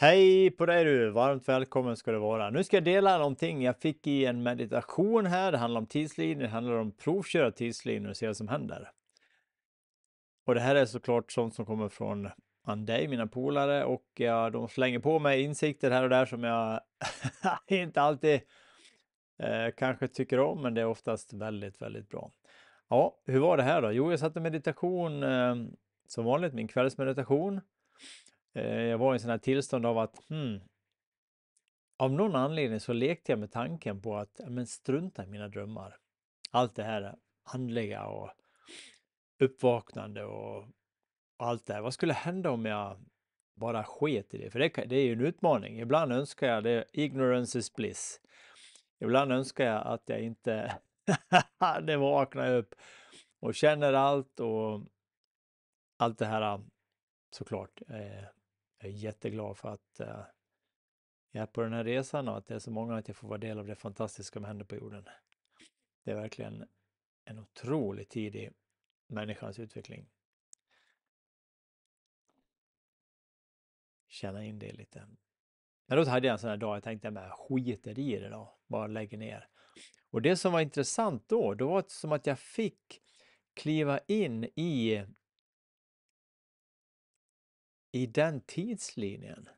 Hej på dig du! Varmt välkommen ska du vara. Nu ska jag dela någonting jag fick i en meditation här. Det handlar om tidslinjer, det handlar om provköra tidslinjer och se vad som händer. Och det här är såklart sånt som kommer från dig, mina polare, och ja, de slänger på mig insikter här och där som jag inte alltid eh, kanske tycker om, men det är oftast väldigt, väldigt bra. Ja, hur var det här då? Jo, jag satte meditation eh, som vanligt, min kvällsmeditation. Eh, jag var i här tillstånd av att hmm, av någon anledning så lekte jag med tanken på att men strunta i mina drömmar. Allt det här andliga och uppvaknande och allt det här. Vad skulle hända om jag bara sket i det? För det, det är ju en utmaning. Ibland önskar jag det. Ignorance is bliss. Ibland önskar jag att jag inte hade vaknat upp och känner allt och allt det här såklart. Eh, jag är jätteglad för att eh, jag är på den här resan och att det är så många att jag får vara del av det fantastiska som händer på jorden. Det är verkligen en otrolig tid i människans utveckling. Känna in det lite. Men då hade jag en sån här dag, jag tänkte jag skiter i det då, bara lägger ner. Och det som var intressant då, då var det som att jag fick kliva in i i den tidslinjen.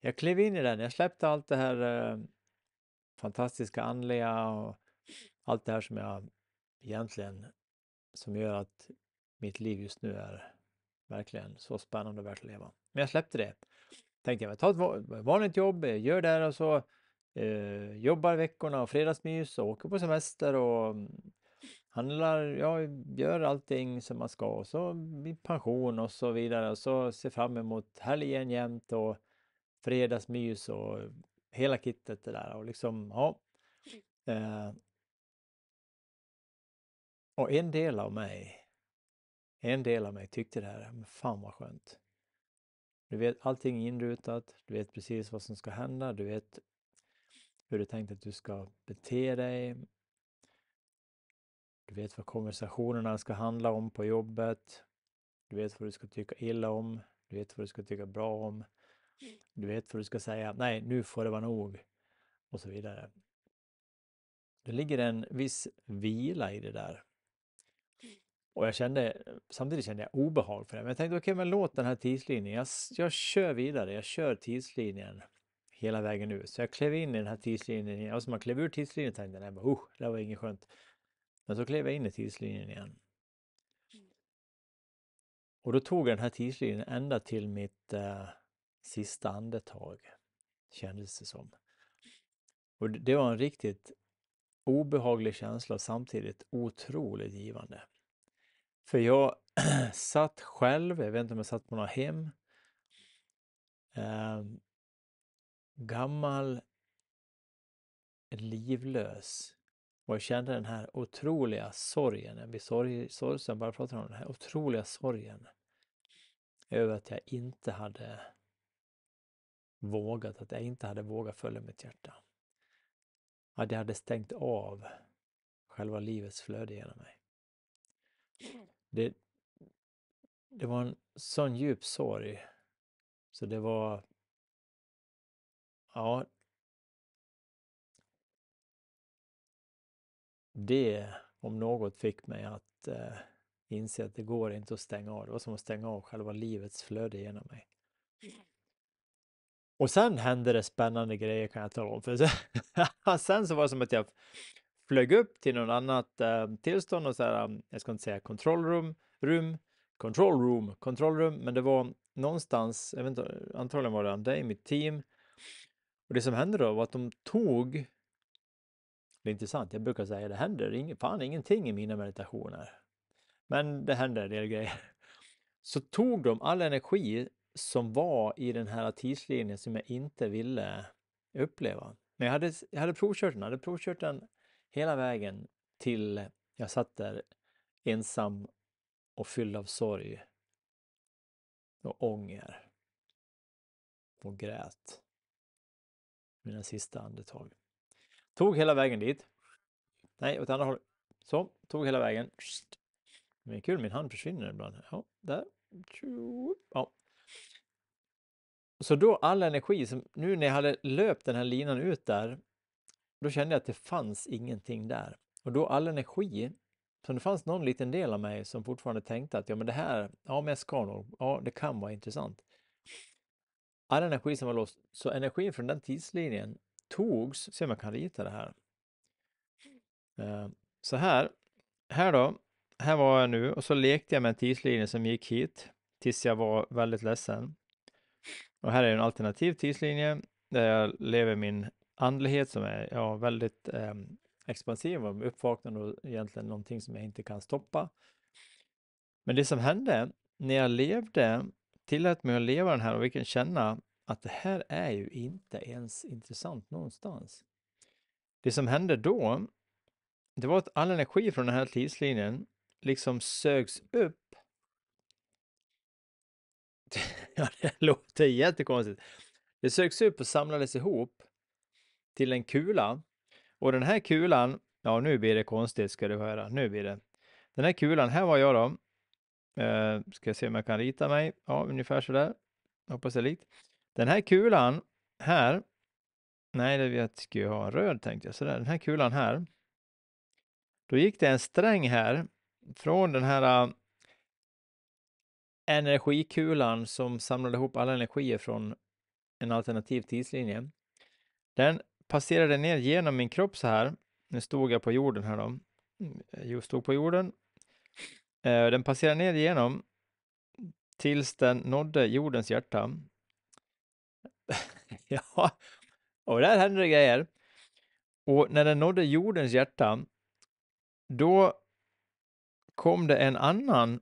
Jag klev in i den, jag släppte allt det här eh, fantastiska andliga och allt det här som jag egentligen, som gör att mitt liv just nu är verkligen så spännande och värt att leva. Men jag släppte det. Tänkte jag, ta ett vanligt jobb, eh, gör det här och så eh, jobbar veckorna och fredagsmys och åker på semester och mm, handlar, ja, gör allting som man ska och så blir pension och så vidare och så ser fram emot helgen jämt och fredagsmys och hela kittet det där och liksom, ja. Eh, och en del av mig, en del av mig tyckte det här, men fan vad skönt. Du vet allting är inrutat, du vet precis vad som ska hända, du vet hur du tänkt att du ska bete dig, du vet vad konversationerna ska handla om på jobbet. Du vet vad du ska tycka illa om. Du vet vad du ska tycka bra om. Mm. Du vet vad du ska säga, nej nu får det vara nog. Och så vidare. Det ligger en viss vila i det där. Mm. Och jag kände, samtidigt kände jag obehag för det. Men jag tänkte okej, okay, men låt den här tidslinjen, jag, jag kör vidare, jag kör tidslinjen hela vägen ut. Så jag klev in i den här tidslinjen och så alltså, man klev ur tidslinjen tänkte jag, nej men usch, det var inget skönt. Men så klev jag in i tidslinjen igen. Mm. Och då tog jag den här tidslinjen ända till mitt eh, sista andetag, kändes det som. Och det var en riktigt obehaglig känsla och samtidigt otroligt givande. För jag satt själv, jag vet inte om jag satt på något hem, eh, gammal, livlös, och jag kände den här otroliga sorgen, vid sorg, sorgsen bara pratar om den här otroliga sorgen över att jag inte hade vågat, att jag inte hade vågat följa mitt hjärta. Att jag hade stängt av själva livets flöde genom mig. Det, det var en sån djup sorg så det var... Ja, det om något fick mig att eh, inse att det går inte att stänga av. Det var som att stänga av själva livets flöde genom mig. Och sen hände det spännande grejer kan jag tala om. För sen, sen så var det som att jag flög upp till något annat eh, tillstånd och så här, um, jag ska inte säga kontrollrum, rum, kontrollrum, kontrollrum, men det var någonstans, jag vet inte, antagligen var det han, i mitt team. Och det som hände då var att de tog det är intressant, jag brukar säga det händer ing, fan ingenting i mina meditationer. Men det händer en del grejer. Så tog de all energi som var i den här tidslinjen som jag inte ville uppleva. Men jag hade, jag hade provkört den, jag hade provkört den hela vägen till jag satt där ensam och fylld av sorg och ånger och grät mina sista andetag. Tog hela vägen dit. Nej, åt andra hållet. Så, tog hela vägen. Men kul, min hand försvinner ibland. Ja, där. Ja. Så då all energi, som, nu när jag hade löpt den här linan ut där, då kände jag att det fanns ingenting där. Och då all energi, så det fanns någon liten del av mig som fortfarande tänkte att ja men det här, ja men jag ska nog, ja det kan vara intressant. All energi som var låst, så energin från den tidslinjen togs. Se om jag kan rita det här. Eh, så här, här då, här var jag nu och så lekte jag med en tidslinje som gick hit tills jag var väldigt ledsen. Och här är en alternativ tidslinje där jag lever min andlighet som är ja, väldigt eh, expansiv och uppvaknande och egentligen någonting som jag inte kan stoppa. Men det som hände när jag levde, tillät mig att leva den här och vilken känna att det här är ju inte ens intressant någonstans. Det som hände då, det var att all energi från den här tidslinjen liksom sögs upp. ja, det låter jättekonstigt. Det sögs upp och samlades ihop till en kula och den här kulan, ja nu blir det konstigt ska du höra, nu blir det. Den här kulan, här var jag då. Eh, ska se om jag kan rita mig, ja ungefär sådär. Hoppas det är likt. Den här kulan här, nej det jag ska ju ha röd tänkte jag, sådär, den här kulan här, då gick det en sträng här från den här äh, energikulan som samlade ihop alla energier från en alternativ tidslinje. Den passerade ner genom min kropp så här. Nu stod jag på jorden här då. Mm, jag stod på jorden. Äh, den passerade ner igenom tills den nådde jordens hjärta. ja, och där hände det grejer. Och när den nådde jordens hjärta, då kom det en annan,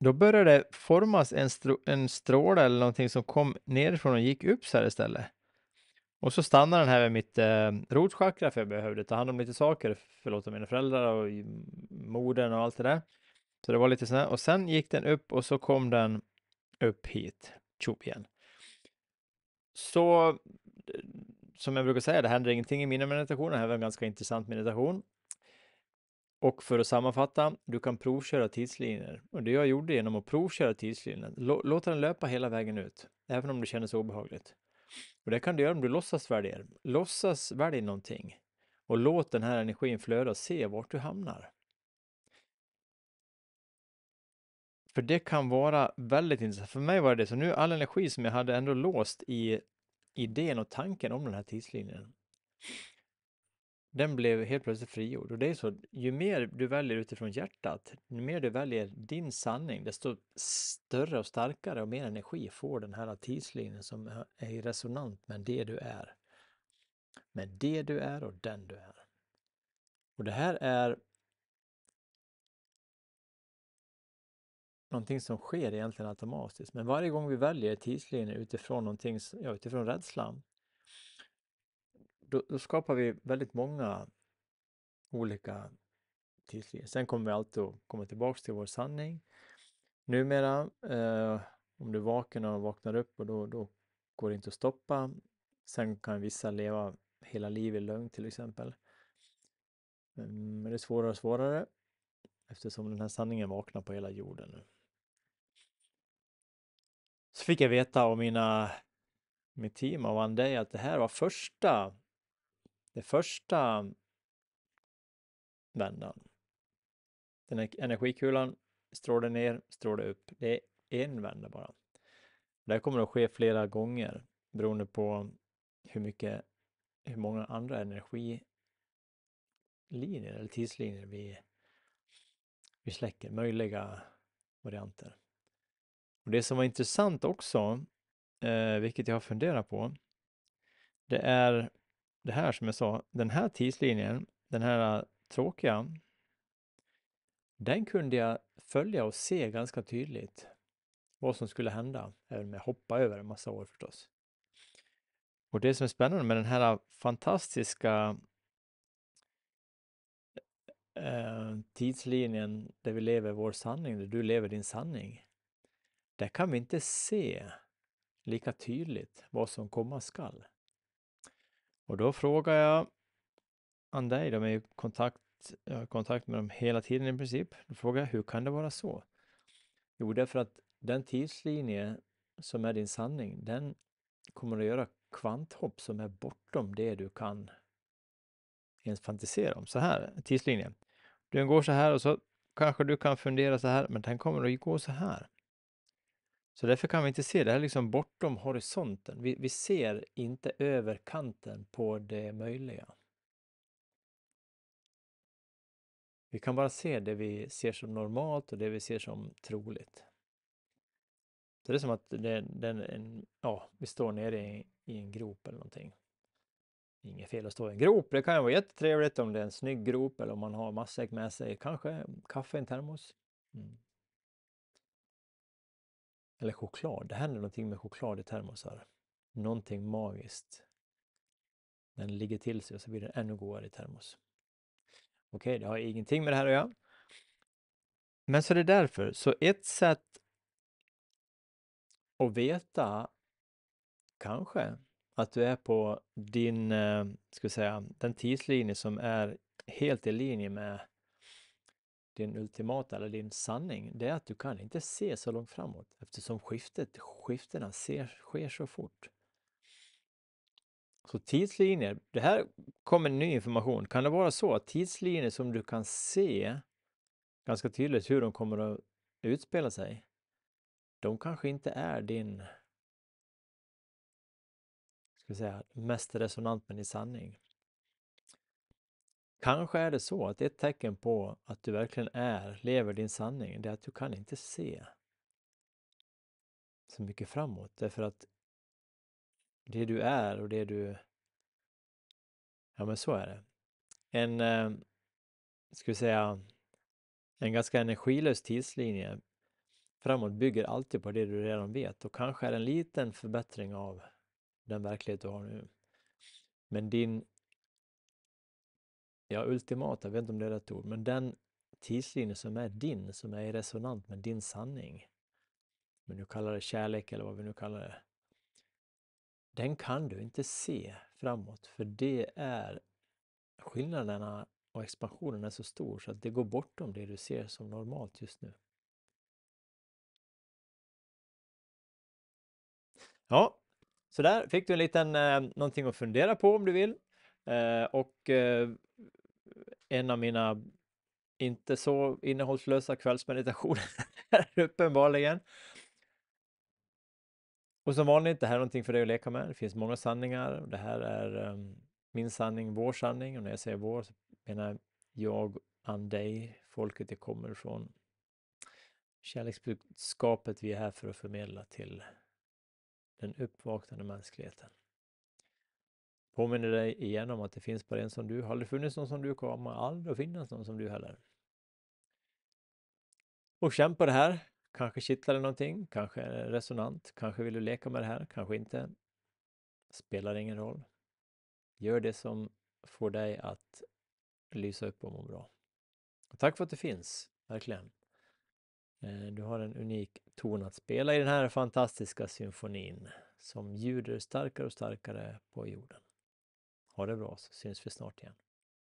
då började det formas en, stro, en stråle eller någonting som kom nerifrån och gick upp så här istället. Och så stannade den här vid mitt eh, rotchakra för jag behövde ta hand om lite saker, förlåta mina föräldrar och modern och allt det där. Så det var lite sådär. Och sen gick den upp och så kom den upp hit, tjopp igen. Så som jag brukar säga, det händer ingenting i mina meditationer. Det här var en ganska intressant meditation. Och för att sammanfatta, du kan provköra tidslinjer. Och det jag gjorde genom att provköra tidslinjen, låta den löpa hela vägen ut, även om det kändes obehagligt. Och det kan du göra om du låtsas välja. Låtsas välja någonting och låt den här energin flöda och se vart du hamnar. För det kan vara väldigt intressant. För mig var det så nu all energi som jag hade ändå låst i idén och tanken om den här tidslinjen. Den blev helt plötsligt frigjord och det är så, ju mer du väljer utifrån hjärtat, ju mer du väljer din sanning, desto större och starkare och mer energi får den här tidslinjen som är i resonant med det du är. Med det du är och den du är. Och det här är någonting som sker egentligen automatiskt. Men varje gång vi väljer tidslinjer utifrån, någonting, ja, utifrån rädslan, då, då skapar vi väldigt många olika tidslinjer. Sen kommer vi alltid att komma tillbaks till vår sanning. Numera, eh, om du är vaken och vaknar upp och då, då går det inte att stoppa. Sen kan vissa leva hela livet i lögn till exempel. Men det är svårare och svårare eftersom den här sanningen vaknar på hela jorden nu. Så fick jag veta av mina, mitt team av Andy att det här var första, det första vändan. Den här energikulan strålar ner, strålar upp. Det är en vända bara. Det här kommer att ske flera gånger beroende på hur mycket, hur många andra energilinjer eller tidslinjer vi, vi släcker, möjliga varianter. Och Det som var intressant också, eh, vilket jag har funderat på, det är det här som jag sa, den här tidslinjen, den här eh, tråkiga, den kunde jag följa och se ganska tydligt vad som skulle hända, även om jag hoppade över en massa år förstås. Och det som är spännande med den här eh, fantastiska eh, tidslinjen där vi lever vår sanning, där du lever din sanning, där kan vi inte se lika tydligt vad som komma skall. Och då frågar jag an dig, de är ju kontakt, jag har kontakt med dem hela tiden i princip. Då frågar jag, hur kan det vara så? Jo, därför att den tidslinje som är din sanning, den kommer att göra kvanthopp som är bortom det du kan ens fantisera om. Så här, tidslinjen. Den går så här och så kanske du kan fundera så här, men den kommer att gå så här. Så därför kan vi inte se, det här liksom bortom horisonten. Vi, vi ser inte över kanten på det möjliga. Vi kan bara se det vi ser som normalt och det vi ser som troligt. Så det är som att det, den, en, ja, vi står nere i, i, en grop eller någonting. Inget fel att stå i en grop, det kan ju vara jättetrevligt om det är en snygg grop eller om man har matsäck med sig, kanske kaffe i en termos. Mm. Eller choklad. Det händer någonting med choklad i termosar. Någonting magiskt. Den ligger till sig och så blir den ännu godare i termos. Okej, okay, det har ingenting med det här att göra. Men så är det därför. Så ett sätt att veta, kanske, att du är på din, eh, ska vi säga, den tidslinje som är helt i linje med din ultimata eller din sanning, det är att du kan inte se så långt framåt eftersom skiftet, skiftena ser, sker så fort. Så tidslinjer, det här kommer ny information. Kan det vara så att tidslinjer som du kan se ganska tydligt hur de kommer att utspela sig, de kanske inte är din ska säga, mest resonant med din sanning. Kanske är det så att ett tecken på att du verkligen är, lever din sanning, det är att du kan inte se så mycket framåt därför att det du är och det du... Ja, men så är det. En, eh, ska vi säga, en ganska energilös tidslinje framåt bygger alltid på det du redan vet och kanske är en liten förbättring av den verklighet du har nu. Men din ja, ultimata, jag vet inte om det är rätt ord, men den tidslinje som är din, som är i resonant med din sanning, men du kallar det kärlek eller vad vi nu kallar det, den kan du inte se framåt, för det är skillnaderna och expansionen är så stor så att det går bortom det du ser som normalt just nu. Ja, så där fick du en liten eh, någonting att fundera på om du vill. Eh, och eh, en av mina inte så innehållslösa kvällsmeditationer uppenbarligen. Och som vanligt, det här är någonting för dig att leka med. Det finns många sanningar. Det här är um, min sanning, vår sanning. Och när jag säger vår så menar jag, and dig, folket det kommer ifrån. Kärleksbudskapet vi är här för att förmedla till den uppvaknande mänskligheten påminner dig igen om att det finns bara en som du. Har det funnits någon som du kommer aldrig att finnas någon som du heller. Och känn på det här. Kanske kittlar det någonting, kanske är det resonant, kanske vill du leka med det här, kanske inte. Spelar ingen roll. Gör det som får dig att lysa upp och må bra. tack för att du finns, verkligen. Eh, du har en unik ton att spela i den här fantastiska symfonin som ljuder starkare och starkare på jorden. Ha det bra så syns vi snart igen.